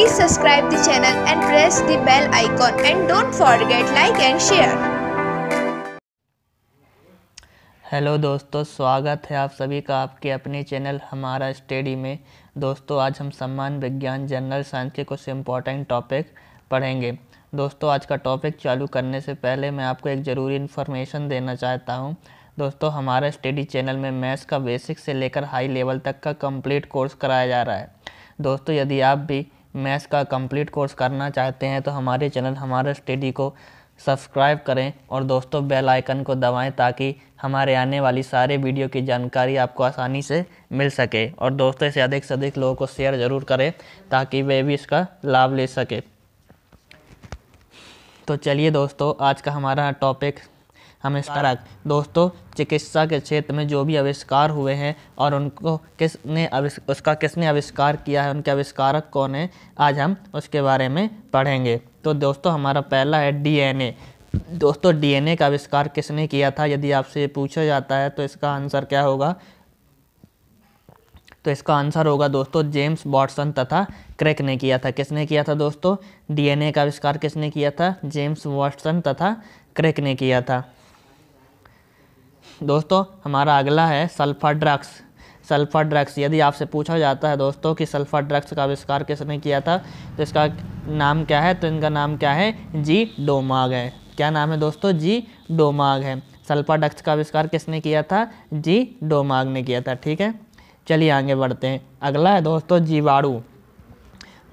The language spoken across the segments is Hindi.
Please subscribe the channel and press the bell icon and don't forget like and share. Hello दोस्तों स्वागत है आप सभी का आपके अपने चैनल हमारा स्टडी में दोस्तों आज हम सम्मान विज्ञान जनरल साइंस के कुछ इम्पॉर्टेंट टॉपिक पढ़ेंगे दोस्तों आज का टॉपिक चालू करने से पहले मैं आपको एक ज़रूरी इन्फॉर्मेशन देना चाहता हूँ दोस्तों हमारा स्टडी चैनल में मैथ्स का बेसिक से लेकर हाई लेवल तक का कंप्लीट कोर्स कराया जा रहा है दोस्तों यदि आप भी मैथ्स का कंप्लीट कोर्स करना चाहते हैं तो हमारे चैनल हमारे स्टडी को सब्सक्राइब करें और दोस्तों बेल आइकन को दबाएं ताकि हमारे आने वाली सारे वीडियो की जानकारी आपको आसानी से मिल सके और दोस्तों से अधिक से अधिक लोगों को शेयर ज़रूर करें ताकि वे भी इसका लाभ ले सके तो चलिए दोस्तों आज का हमारा टॉपिक हम स्कारक दोस्तों चिकित्सा के क्षेत्र में जो भी आविष्कार हुए हैं और उनको किसने उसका किसने आविष्कार किया है उनके आविष्कारक कौन है आज हम उसके बारे में पढ़ेंगे तो दोस्तों हमारा पहला है डीएनए दोस्तों डीएनए का आविष्कार किसने किया था यदि आपसे पूछा जाता है तो इसका आंसर क्या होगा तो इसका आंसर होगा दोस्तों जेम्स वॉटसन तथा क्रेक ने किया था किसने किया था दोस्तों डीएनए का आविष्कार किसने किया था जेम्स वॉटसन तथा क्रेक ने किया था दोस्तों हमारा अगला है सल्फा ड्रग्स सल्फा ड्रग्स यदि आपसे पूछा जाता है दोस्तों कि सल्फा ड्रग्स का आविष्कार किसने किया था तो इसका नाम क्या है तो इनका नाम क्या है जी डोमाग है क्या नाम है दोस्तों जी डोमाग है सल्फा ड्रग्स का आविष्कार किसने किया था जी डोमाग ने किया था ठीक है चलिए आगे बढ़ते हैं अगला है दोस्तों जीवाणु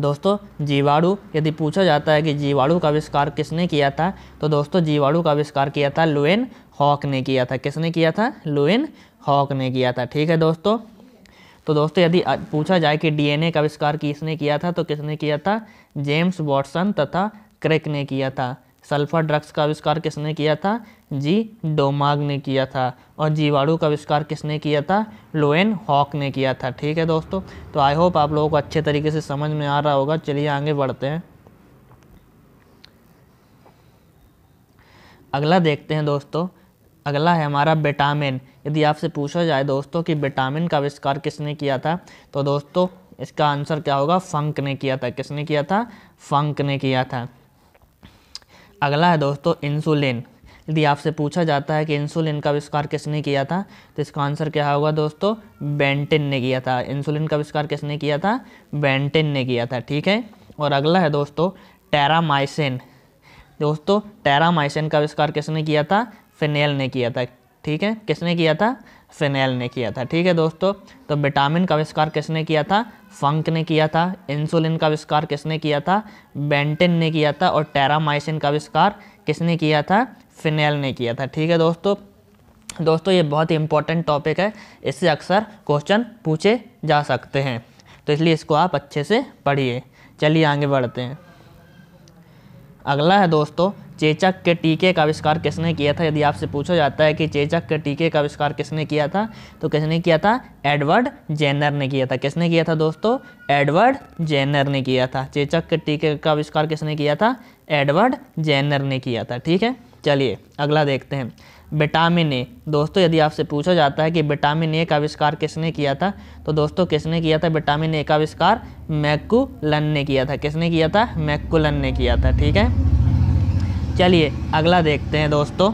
दोस्तों जीवाणु यदि पूछा जाता है कि जीवाणु का आविष्कार किसने किया था तो दोस्तों जीवाणु का आविष्कार किया था लुएन हॉक ने किया था किसने किया था लुएन हॉक ने किया था ठीक है दोस्तों तो दोस्तों यदि पूछा जाए कि डीएनए का आविष्कार किसने किया था तो किसने किया था जेम्स वॉटसन तथा क्रिक ने किया था सल्फर ड्रग्स का आविष्कार किसने किया था जी डोमाग ने किया था और जीवाणु का आविष्कार किसने किया था लोएन हॉक ने किया था ठीक है दोस्तों तो आई होप आप लोगों को अच्छे तरीके से समझ में आ रहा होगा चलिए आगे बढ़ते हैं अगला देखते हैं दोस्तों अगला है हमारा विटामिन यदि आपसे पूछा जाए दोस्तों कि विटामिन का आविष्कार किसने किया था तो दोस्तों इसका आंसर क्या होगा फंक ने किया था किसने किया था फंक ने किया था अगला है दोस्तों इंसुलिन यदि आपसे पूछा जाता है कि इंसुलिन का आविष्कार किसने किया था तो इसका आंसर क्या होगा दोस्तों बेंटिन ने किया था इंसुलिन का आविष्कार किसने किया था बेंटिन ने किया था ठीक है और अगला है दोस्तों टेरामाइसिन दोस्तों टेरामाइसिन का आविष्कार किसने किया था फिनेल ने किया था ठीक है किसने किया था फिनेल ने किया था ठीक है दोस्तों तो विटामिन का आविष्कार किसने किया था फंक ने किया था इंसुलिन का आविष्कार किसने किया था बेंटिन ने किया था और टेरामाइसिन का आविष्कार किसने किया था फिनेल ने किया था ठीक है दोस्तों दोस्तों ये बहुत ही इंपॉर्टेंट टॉपिक है इससे अक्सर क्वेश्चन पूछे जा सकते हैं तो इसलिए इसको आप अच्छे से पढ़िए चलिए आगे बढ़ते हैं अगला है दोस्तों चेचक के टीके का आविष्कार किसने किया था यदि आपसे पूछा जाता है कि चेचक के टीके का आविष्कार किसने किया था तो किसने किया था एडवर्ड जेनर ने किया था किसने किया था दोस्तों एडवर्ड जेनर ने किया था चेचक के टीके का आविष्कार किसने किया था एडवर्ड जेनर ने किया था ठीक है चलिए अगला देखते हैं विटामिन ए दोस्तों यदि आपसे पूछा जाता है कि विटामिन ए का आविष्कार किसने किया था तो दोस्तों किसने किया था विटामिन ए का आविष्कार मैकुलन ने किया था किसने किया था मैकुलन ने किया था ठीक है चलिए अगला देखते हैं दोस्तों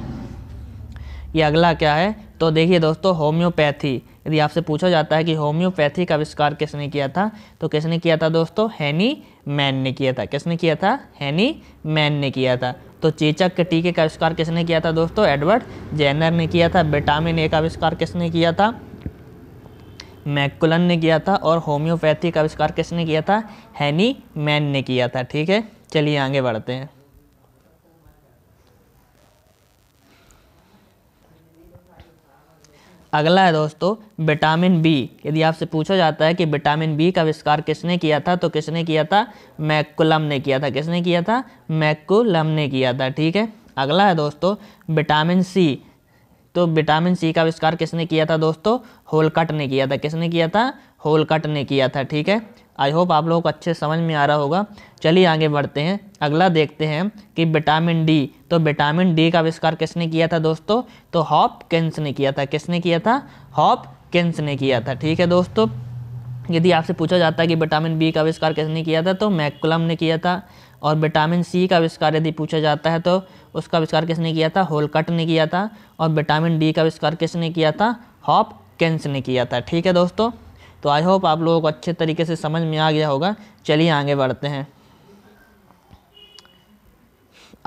ये अगला क्या है तो देखिए दोस्तों होम्योपैथी यदि आपसे पूछा जाता है कि होम्योपैथी का आविष्कार किसने किया था तो किसने किया था दोस्तों हैनी मैन ने किया था किसने किया था हैनी मैन ने किया था तो चेचक के टीके का आविष्कार किसने किया था दोस्तों एडवर्ड जैनर ने किया था विटामिन ए का आविष्कार किसने किया था मैकुलन ने किया था और होम्योपैथी का आविष्कार किसने किया था हैनी मैन ने किया था ठीक है चलिए आगे बढ़ते हैं अगला है दोस्तों विटामिन बी यदि आपसे पूछा जाता है कि विटामिन बी का आविष्कार किसने किया था तो किसने किया था मैकुलम ने किया था किसने किया था मैकुलम ने किया था ठीक है अगला है दोस्तों विटामिन सी तो विटामिन सी का आविष्कार किसने किया था दोस्तों होलकट ने किया था किसने किया था होलकट ने किया था ठीक है आई होप आप लोगों को अच्छे समझ में आ रहा होगा चलिए आगे बढ़ते हैं अगला देखते हैं कि विटामिन डी तो विटामिन डी का आविष्कार किसने किया था दोस्तों तो हॉप केंस ने किया था किसने किया था हॉप केंस ने किया था ठीक है दोस्तों यदि आपसे पूछा जाता है कि विटामिन बी का आविष्कार किसने किया था तो मैकुलम ने किया था और विटामिन सी का आविष्कार यदि पूछा जाता है तो उसका आविष्कार किसने किया था होलकट ने किया था और विटामिन डी का आविष्कार किसने किया था हॉप केंस ने किया था ठीक है दोस्तों तो आई होप आप लोगों को अच्छे तरीके से समझ में आ गया होगा चलिए आगे बढ़ते हैं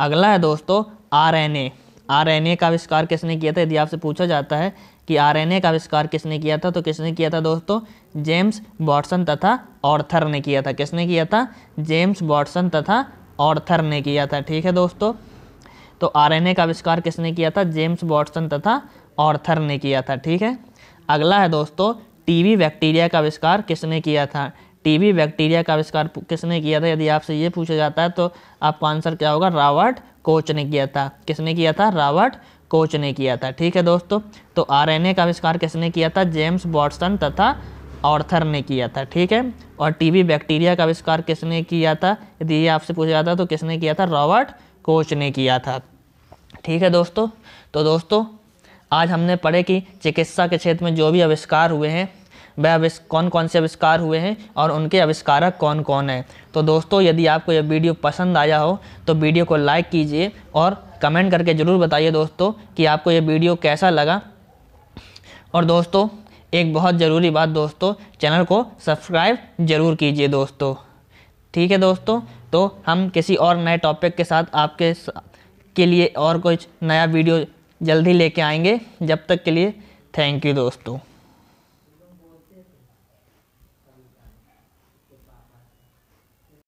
अगला है दोस्तों आरएनए आरएनए का आविष्कार किसने किया था यदि आपसे पूछा जाता है कि आरएनए का आविष्कार किसने किया था तो किसने किया था दोस्तों जेम्स बॉटसन तथा ऑर्थर ने किया था किसने किया था जेम्स बॉटसन तथा ऑर्थर ने किया था ठीक है दोस्तों तो आरएनए का आविष्कार किसने किया था जेम्स बॉटसन तथा ऑर्थर ने किया था ठीक है अगला है दोस्तों टीबी बैक्टीरिया का आविष्कार किसने किया था टीबी बैक्टीरिया का आविष्कार किसने किया था यदि आपसे ये पूछा जाता है तो आपका आंसर क्या होगा रॉबर्ट कोच ने किया था किसने किया था रॉबर्ट कोच ने किया था ठीक है दोस्तों तो आरएनए का आविष्कार किसने किया था जेम्स बॉटसन तथा ऑर्थर ने किया था ठीक है और टीबी बैक्टीरिया का आविष्कार किसने किया था यदि ये आपसे पूछा जाता तो किसने किया था रॉबर्ट कोच ने किया था ठीक है दोस्तों तो दोस्तों आज हमने पढ़े कि चिकित्सा के क्षेत्र में जो भी आविष्कार हुए हैं वह आविष् कौन कौन से आविष्कार हुए हैं और उनके आविष्कारक कौन कौन हैं तो दोस्तों यदि आपको यह वीडियो पसंद आया हो तो वीडियो को लाइक कीजिए और कमेंट करके ज़रूर बताइए दोस्तों कि आपको ये वीडियो कैसा लगा और दोस्तों एक बहुत ज़रूरी बात दोस्तों चैनल को सब्सक्राइब ज़रूर कीजिए दोस्तों ठीक है दोस्तों तो हम किसी और नए टॉपिक के साथ आपके के लिए और कुछ नया वीडियो जल्दी लेके आएंगे जब तक के लिए थैंक यू दोस्तों